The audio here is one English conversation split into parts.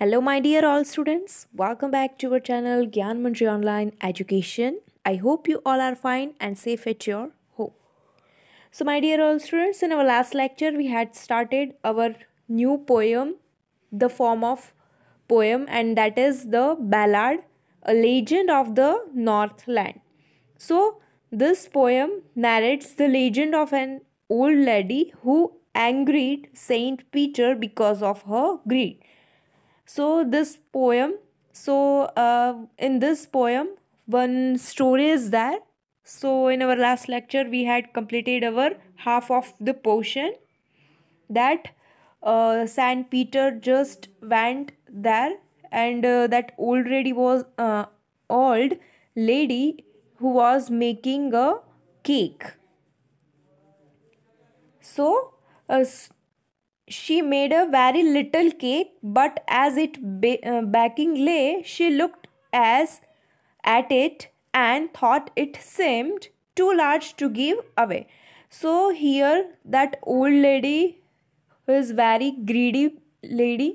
Hello my dear all students, welcome back to our channel Gyan Manjri Online Education. I hope you all are fine and safe at your home. So my dear all students, in our last lecture we had started our new poem, the form of poem and that is the ballad, A Legend of the Northland. So this poem narrates the legend of an old lady who angered Saint Peter because of her greed so this poem so uh, in this poem one story is there so in our last lecture we had completed our half of the portion that uh, Saint Peter just went there and uh, that already was uh, old lady who was making a cake. So uh, she made a very little cake, but as it ba uh, baking lay, she looked as at it and thought it seemed too large to give away. So here that old lady who is very greedy lady.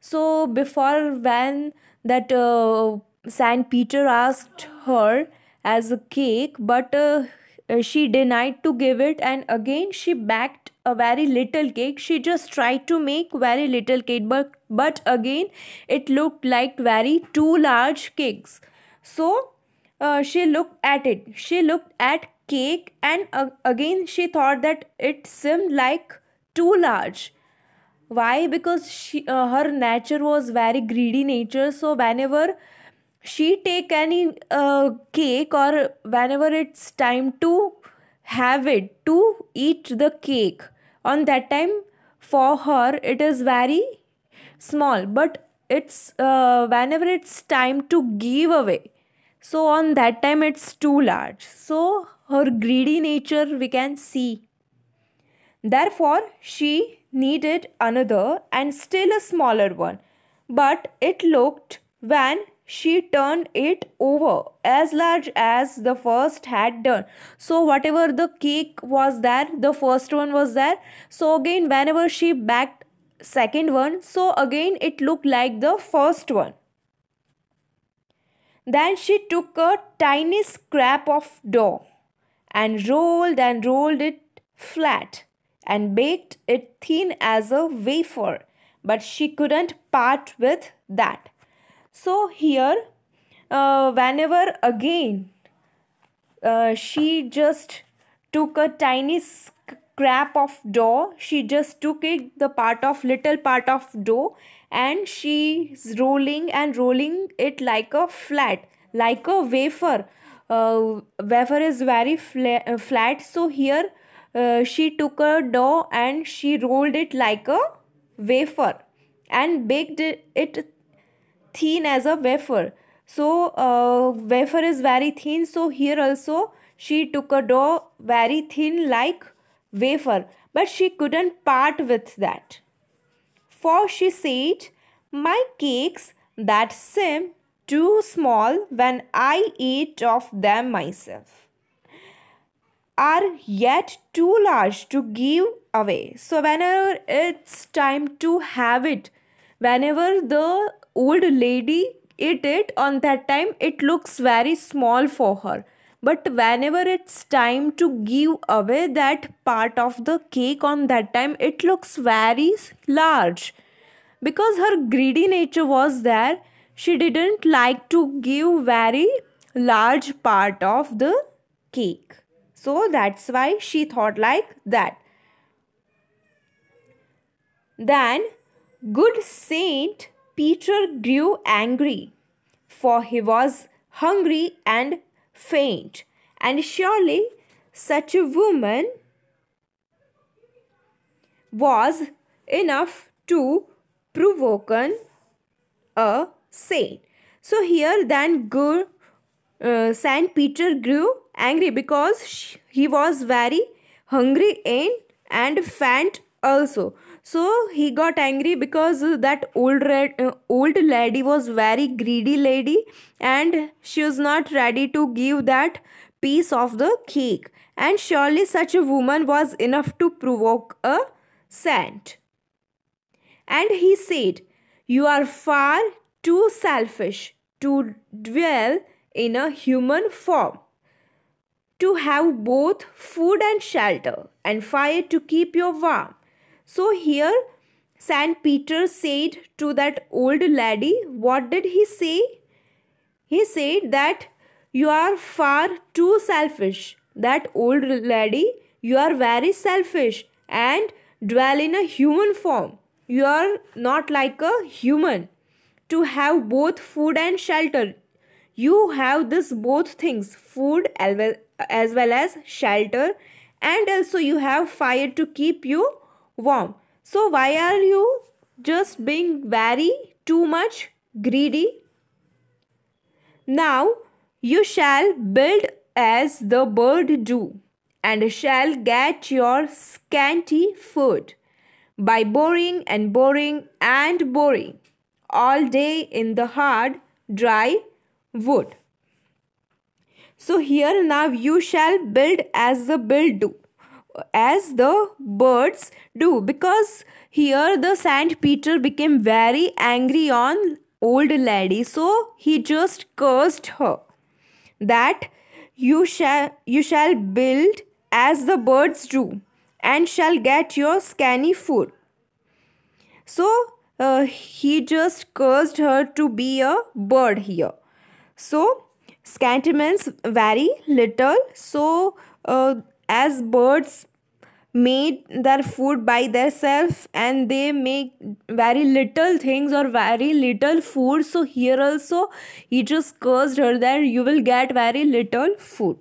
So before when that uh, Saint Peter asked her as a cake, but uh, uh, she denied to give it and again she backed a very little cake she just tried to make very little cake but, but again it looked like very two large cakes so uh, she looked at it she looked at cake and uh, again she thought that it seemed like too large why because she uh, her nature was very greedy nature so whenever she take any uh, cake or whenever it's time to have it to eat the cake on that time for her it is very small but it's uh, whenever it's time to give away so on that time it's too large so her greedy nature we can see therefore she needed another and still a smaller one but it looked when she turned it over as large as the first had done so whatever the cake was there the first one was there so again whenever she backed second one so again it looked like the first one then she took a tiny scrap of dough and rolled and rolled it flat and baked it thin as a wafer but she couldn't part with that so here uh, whenever again uh, she just took a tiny scrap of dough she just took it the part of little part of dough and she's rolling and rolling it like a flat like a wafer uh, wafer is very fla- uh, flat so here uh, she took a dough and she rolled it like a wafer and baked it thin as a wafer so uh, wafer is very thin so here also she took a dough very thin like wafer but she couldn't part with that for she said my cakes that seem too small when i eat of them myself are yet too large to give away. So, whenever it's time to have it, whenever the old lady eat it on that time it looks very small for her but whenever it's time to give away that part of the cake on that time it looks very large because her greedy nature was there she didn't like to give very large part of the cake so that's why she thought like that then good saint Peter grew angry, for he was hungry and faint, and surely such a woman was enough to provoke a saint. So here then uh, Saint Peter grew angry because he was very hungry and, and faint also so he got angry because that old red, uh, old lady was very greedy lady and she was not ready to give that piece of the cake and surely such a woman was enough to provoke a saint and he said you are far too selfish to dwell in a human form to have both food and shelter and fire to keep you warm so here St. Peter said to that old lady, what did he say? He said that you are far too selfish. That old lady, you are very selfish and dwell in a human form. You are not like a human to have both food and shelter. You have this both things, food as well as shelter and also you have fire to keep you warm. So why are you just being very too much greedy? Now you shall build as the bird do and shall get your scanty food by boring and boring and boring all day in the hard dry wood. So here now you shall build as the bird do as the birds do because here the Saint Peter became very angry on old lady so he just cursed her that you shall you shall build as the birds do and shall get your scanty food so uh, he just cursed her to be a bird here so scanty means very little so uh, as birds made their food by themselves and they make very little things or very little food so here also he just cursed her that you will get very little food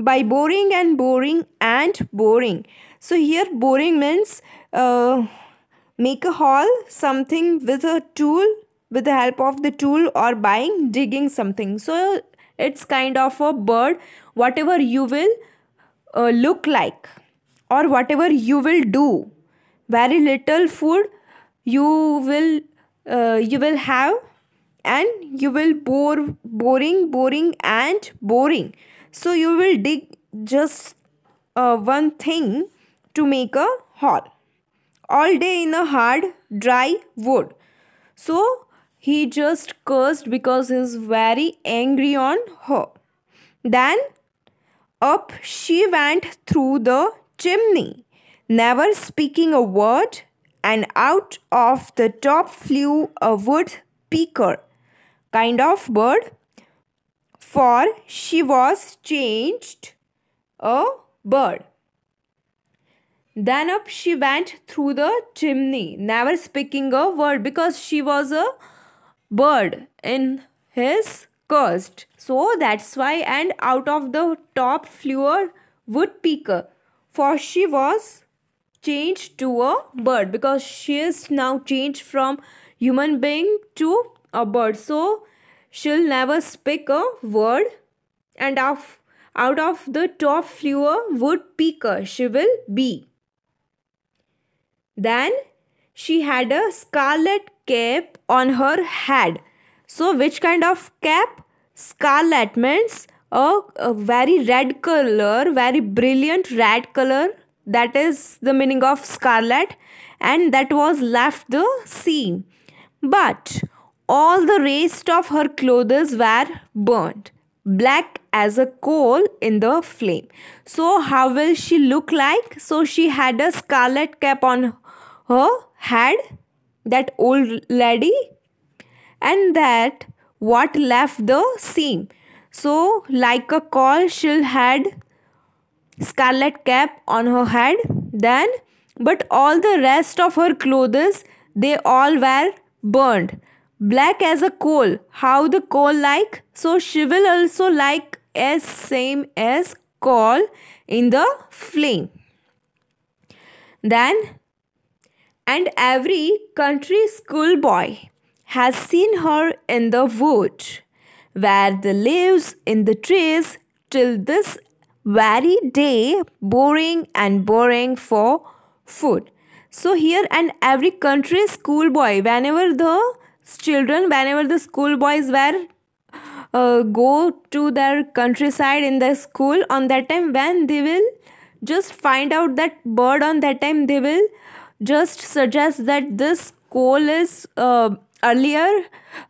by boring and boring and boring so here boring means uh, make a hole something with a tool with the help of the tool or buying digging something so it's kind of a bird whatever you will uh, look like or whatever you will do very little food you will uh, you will have and you will bore boring boring and boring so you will dig just uh, one thing to make a hall all day in a hard dry wood so he just cursed because he's very angry on her then up she went through the chimney, never speaking a word, and out of the top flew a wood kind of bird, for she was changed a bird. Then up she went through the chimney, never speaking a word because she was a bird in his cursed. So that's why and out of the top flew a woodpecker for she was changed to a bird because she is now changed from human being to a bird. So she'll never speak a word and of out of the top flew a woodpecker she will be. Then she had a scarlet cape on her head so which kind of cap? Scarlet means a, a very red color, very brilliant red color. That is the meaning of scarlet and that was left the sea. But all the rest of her clothes were burnt black as a coal in the flame. So, how will she look like? So, she had a scarlet cap on her head, that old lady, and that what left the seam. So, like a call, she had scarlet cap on her head. Then, but all the rest of her clothes, they all were burned. Black as a coal. How the coal like? So, she will also like as same as coal in the flame. Then, and every country schoolboy has seen her in the wood, where the leaves in the trees till this very day boring and boring for food. So here and every country schoolboy, whenever the children, whenever the schoolboys were uh, go to their countryside in the school on that time when they will just find out that bird on that time they will just suggest that this coal is uh, earlier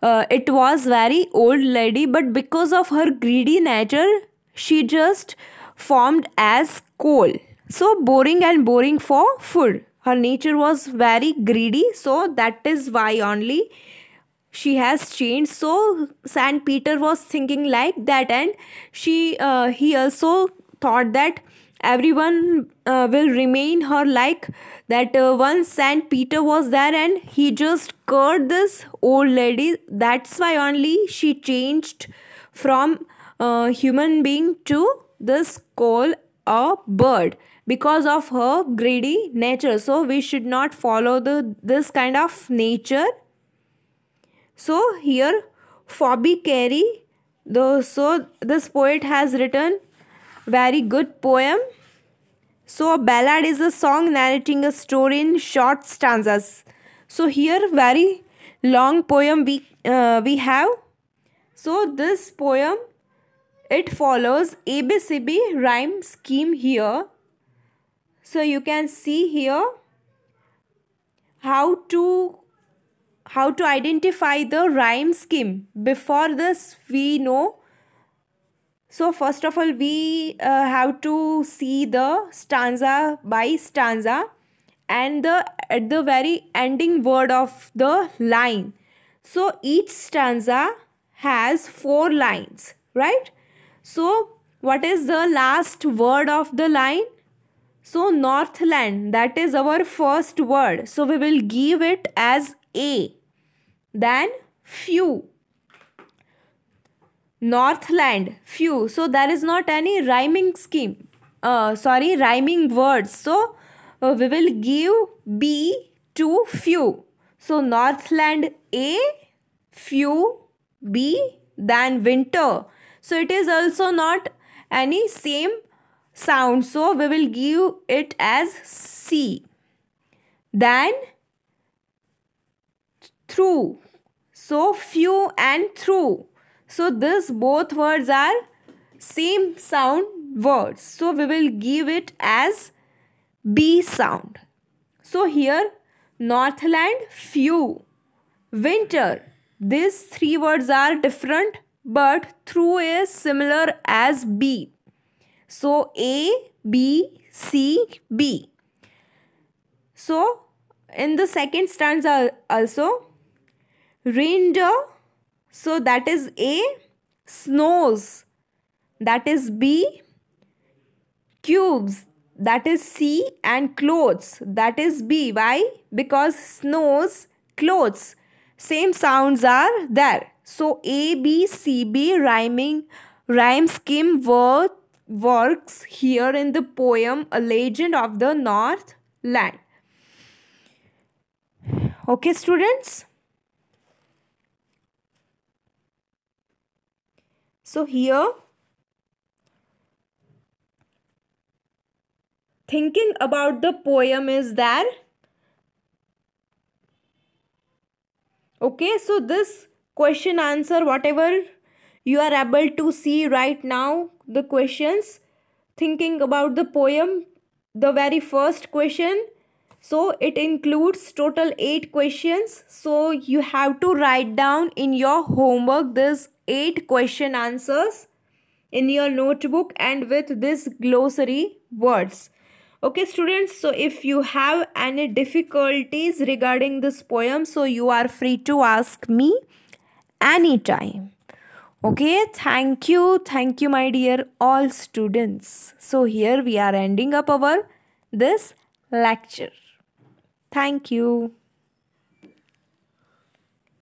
uh, it was very old lady but because of her greedy nature she just formed as coal so boring and boring for food her nature was very greedy so that is why only she has changed so saint peter was thinking like that and she uh, he also thought that everyone uh, will remain her like that uh, once Saint Peter was there and he just cured this old lady. That's why only she changed from a uh, human being to this call or bird because of her greedy nature. So we should not follow the this kind of nature. So here Phoebe Carey, the so this poet has written very good poem. So a ballad is a song narrating a story in short stanzas. So here very long poem we uh, we have. So this poem it follows ABCB rhyme scheme here. So you can see here how to how to identify the rhyme scheme. Before this we know so first of all, we uh, have to see the stanza by stanza and the at the very ending word of the line. So each stanza has four lines, right? So what is the last word of the line? So Northland, that is our first word. So we will give it as A. Then few northland few so there is not any rhyming scheme uh, sorry rhyming words so uh, we will give b to few so northland a few b than winter so it is also not any same sound so we will give it as c than through so few and through so this both words are same sound words. So we will give it as B sound. So here Northland few, winter. These three words are different but through is similar as B. So A, B, C, B. So in the second stanza also reindeer so that is A, snows. That is B, cubes. That is C and clothes. That is B. Why? Because snows, clothes. Same sounds are there. So A, B, C, B rhyming, rhyme scheme work, works here in the poem A Legend of the North Land. Okay students? So here, thinking about the poem is there. Okay, so this question answer whatever you are able to see right now the questions thinking about the poem the very first question so it includes total 8 questions so you have to write down in your homework this 8 question answers in your notebook and with this glossary words okay students so if you have any difficulties regarding this poem so you are free to ask me anytime okay thank you thank you my dear all students so here we are ending up our this lecture Thank you.